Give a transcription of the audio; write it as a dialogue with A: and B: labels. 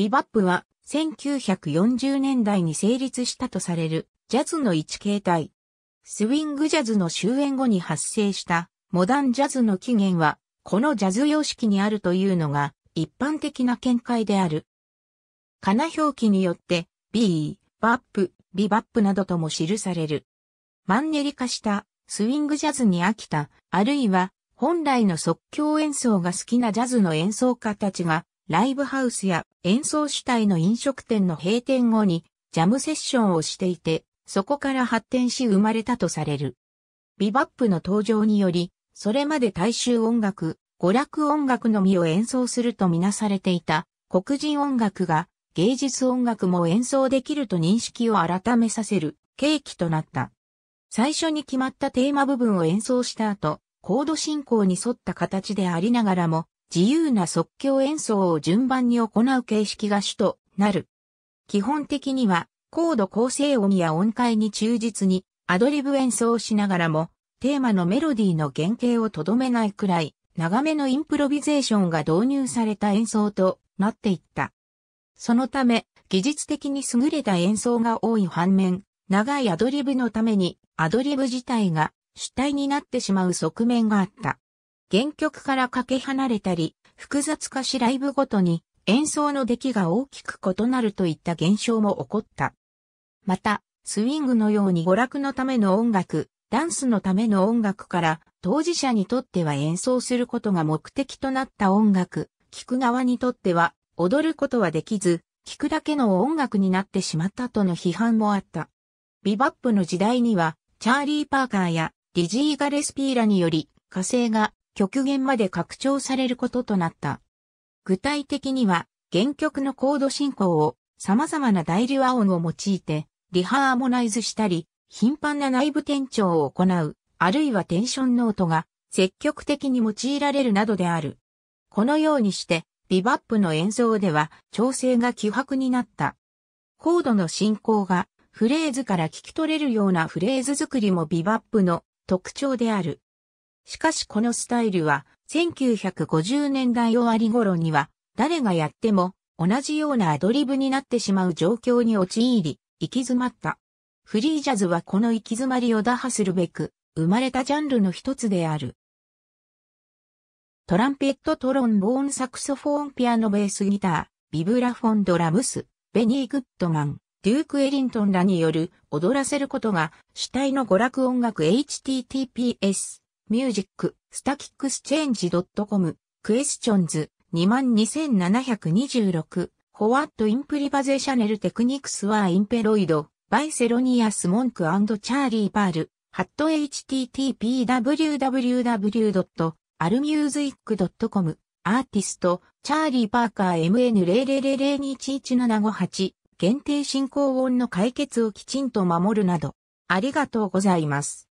A: ビバップは1940年代に成立したとされるジャズの一形態。スウィングジャズの終焉後に発生したモダンジャズの起源はこのジャズ様式にあるというのが一般的な見解である。カナ表記によって B、バップ、ビバップなどとも記される。マンネリ化したスウィングジャズに飽きた、あるいは本来の即興演奏が好きなジャズの演奏家たちがライブハウスや演奏主体の飲食店の閉店後にジャムセッションをしていて、そこから発展し生まれたとされる。ビバップの登場により、それまで大衆音楽、娯楽音楽のみを演奏するとみなされていた黒人音楽が芸術音楽も演奏できると認識を改めさせる契機となった。最初に決まったテーマ部分を演奏した後、コード進行に沿った形でありながらも、自由な即興演奏を順番に行う形式が主となる。基本的には、高度構成音や音階に忠実にアドリブ演奏しながらも、テーマのメロディーの原型をとどめないくらい、長めのインプロビゼーションが導入された演奏となっていった。そのため、技術的に優れた演奏が多い反面、長いアドリブのためにアドリブ自体が主体になってしまう側面があった。原曲からかけ離れたり、複雑化しライブごとに演奏の出来が大きく異なるといった現象も起こった。また、スウィングのように娯楽のための音楽、ダンスのための音楽から当事者にとっては演奏することが目的となった音楽、聴く側にとっては踊ることはできず、聴くだけの音楽になってしまったとの批判もあった。ビバップの時代には、チャーリー・パーカーやディジー・ガレスピーラにより、火星が極限まで拡張されることとなった。具体的には、原曲のコード進行を様々な代理和音を用いて、リハーモナイズしたり、頻繁な内部転調を行う、あるいはテンションノートが積極的に用いられるなどである。このようにして、ビバップの演奏では調整が希薄になった。コードの進行がフレーズから聞き取れるようなフレーズ作りもビバップの特徴である。しかしこのスタイルは1950年代終わり頃には誰がやっても同じようなアドリブになってしまう状況に陥り、行き詰まった。フリージャズはこの行き詰まりを打破するべく生まれたジャンルの一つである。トランペットトロンボーンサクソフォーンピアノベースギター、ビブラフォンドラムス、ベニー・グッドマン、デューク・エリントンらによる踊らせることが主体の娯楽音楽 https ミュージック、スタキックスチェンジ .com、クエスチョンズ、22726、ホワットインプリバゼシャネルテクニクスはインペロイド、バイセロニアスモンクチャーリーパール、ハット http://www.almusic.com、アーティスト、チャーリーパーカー MN000021758、限定進行音の解決をきちんと守るなど、ありがとうございます。